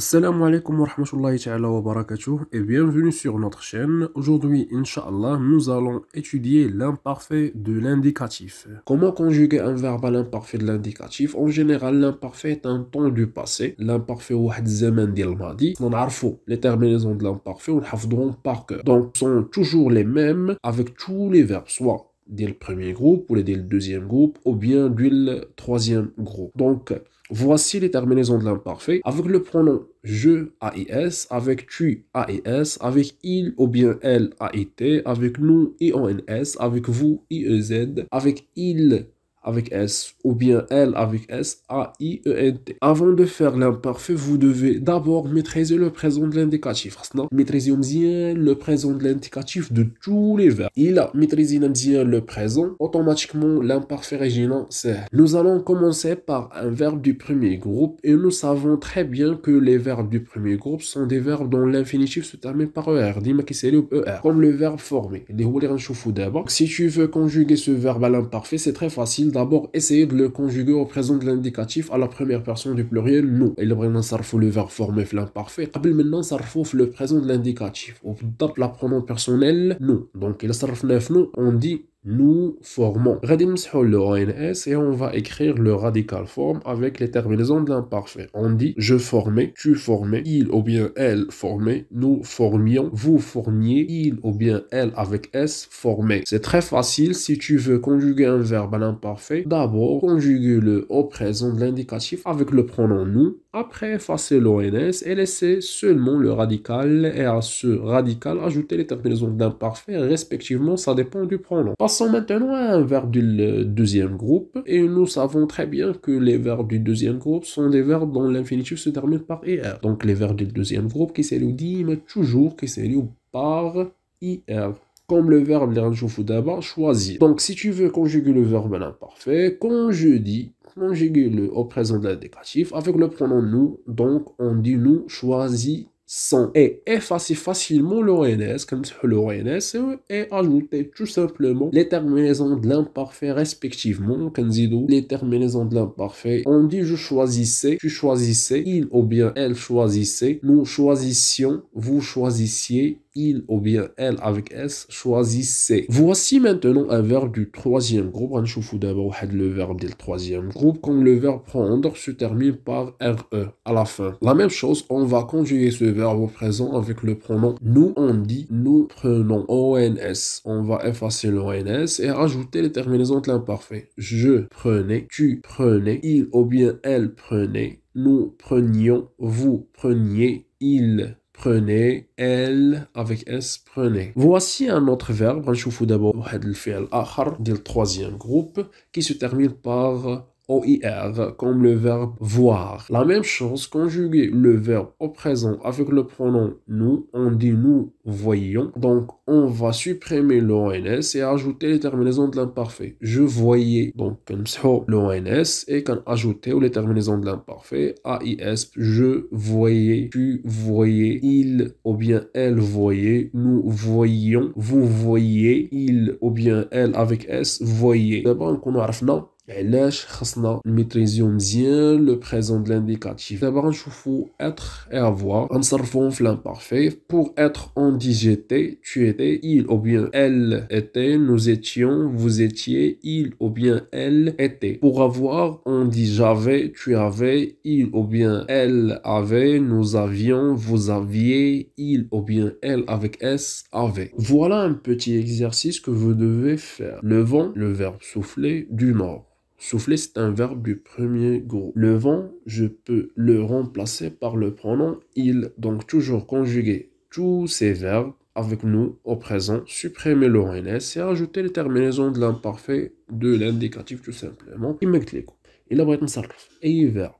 Assalamu alaikum wa wa et bienvenue sur notre chaîne. Aujourd'hui, inshallah nous allons étudier l'imparfait de l'indicatif. Comment conjuguer un verbe à l'imparfait de l'indicatif En général, l'imparfait est un temps du passé. L'imparfait ou zaman madi. les terminaisons de l'imparfait, on le par cœur. Donc, sont toujours les mêmes avec tous les verbes, soit dès le premier groupe ou dès le deuxième groupe ou bien dès le troisième groupe. Donc, Voici les terminaisons de l'imparfait avec le pronom je AIS, avec tu s, avec il ou bien elle AIT, avec nous s, avec vous e, z, avec il avec S ou bien L avec S, A, I, E, N, T. Avant de faire l'imparfait, vous devez d'abord maîtriser le présent de l'indicatif. Maîtriser le présent de l'indicatif de tous les verbes. Il a maîtrisé le présent, automatiquement l'imparfait régional c'est. Nous allons commencer par un verbe du premier groupe et nous savons très bien que les verbes du premier groupe sont des verbes dont l'infinitif se termine par ER, comme le verbe former Si tu veux conjuguer ce verbe à l'imparfait, c'est très facile d'abord essayer de le conjuguer au présent de l'indicatif à la première personne du pluriel Et le vraiment sarfou le verbe formé l'imparfait. Qabel maintenant sarfou le présent de l'indicatif. Ou la pronom personnel nous ». Donc il sarf neuf nous », on dit nous formons. Radimsho le ONS et on va écrire le radical form avec les terminaisons de l'imparfait. On dit je formais, tu formais, il ou bien elle formait, nous formions, vous formiez, il ou bien elle avec S formait. C'est très facile si tu veux conjuguer un verbe à l'imparfait. D'abord, conjugue-le au présent de l'indicatif avec le pronom nous. Après, effacez l'ONS et laissez seulement le radical et à ce radical ajoutez les terminaisons d'imparfait respectivement, ça dépend du pronom. Passons maintenant à un verbe du deuxième groupe, et nous savons très bien que les verbes du deuxième groupe sont des verbes dont l'infinitif se termine par IR. E donc les verbes du deuxième groupe qui dit mais toujours qui s'élouent par IR comme le verbe l'injoufou d'abord, choisir. Donc, si tu veux conjuguer le verbe à l'imparfait, quand je dis conjuguer le au présent de l'indicatif avec le pronom nous, donc on dit nous choisis et effacer facilement RNS comme RNS et ajouter tout simplement les terminaisons de l'imparfait respectivement, comme les terminaisons de l'imparfait. On dit je choisissais, tu choisissais, il ou bien elle choisissait, nous choisissions, vous choisissiez, il ou bien elle avec S, choisissez. Voici maintenant un verbe du troisième groupe. On chauffe d'abord le verbe du troisième groupe. Comme le verbe prendre se termine par RE à la fin. La même chose, on va conjuguer ce verbe au présent avec le pronom nous on dit nous prenons ONS. On va effacer le ONS et ajouter les terminaisons de l'imparfait. Je prenais, tu prenais, il ou bien elle prenait, nous prenions, vous preniez, il prenez, elle avec S, prenez. Voici un autre verbe, on chauffe d'abord le troisième groupe qui se termine par OIR comme le verbe voir. La même chose, conjuguer le verbe au présent avec le pronom nous, on dit nous voyons. Donc, on va supprimer le l'ONS et ajouter les terminaisons de l'imparfait. Je voyais. Donc, comme l'ONS et quand ajouter les terminaisons de l'imparfait. AIS, je voyais, tu voyais, il ou bien elle voyait, nous voyions, vous voyez, il ou bien elle avec S voyait. D'abord, on a علاش خصنا le présent le présent de l'indicatif. D'abord, غنشوفو être être et avoir. En servant l'imparfait, pour être, on dit tu étais il ou bien elle était nous étions vous étiez il ou bien elle était pour avoir on dit j'avais tu avais il ou bien elle avait nous avions vous aviez il ou bien elle avec s avait voilà un petit exercice que vous devez faire le vent le verbe souffler du nord Souffler, c'est un verbe du premier groupe. Le vent, je peux le remplacer par le pronom il, donc toujours conjuguer tous ces verbes avec nous au présent, supprimer le NS et ajouter les terminaisons de l'imparfait, de l'indicatif tout simplement. Il a besoin et un verbe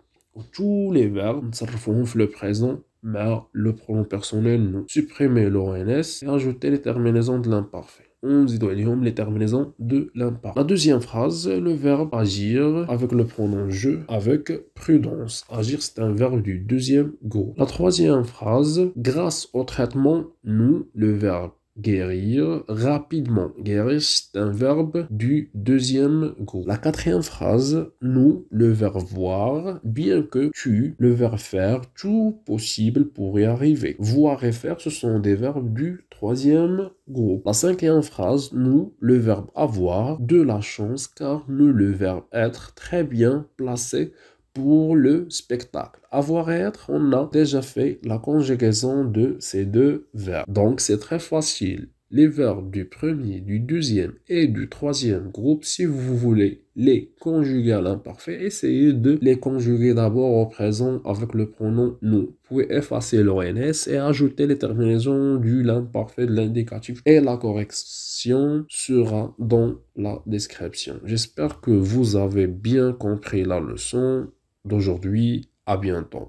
tous les verbes nous le présent mais le pronom personnel nous supprimer le NS et ajouter les terminaisons de l'imparfait on les terminaisons de l'impact. La deuxième phrase, le verbe agir avec le pronom je avec prudence. Agir, c'est un verbe du deuxième go. La troisième phrase, grâce au traitement, nous, le verbe guérir rapidement. Guérir, c'est un verbe du deuxième groupe. La quatrième phrase, nous, le verbe voir, bien que tu, le verbe faire, tout possible pour y arriver. Voir et faire, ce sont des verbes du troisième groupe. La cinquième phrase, nous, le verbe avoir, de la chance, car nous, le verbe être, très bien placé pour le spectacle. Avoir être, on a déjà fait la conjugaison de ces deux verbes. Donc c'est très facile. Les verbes du premier, du deuxième et du troisième groupe, si vous voulez les conjuguer à l'imparfait, essayez de les conjuguer d'abord au présent avec le pronom nous. Vous pouvez effacer l'ONS et ajouter les terminaisons du l'imparfait, de l'indicatif et la correction sera dans la description. J'espère que vous avez bien compris la leçon d'aujourd'hui. À bientôt.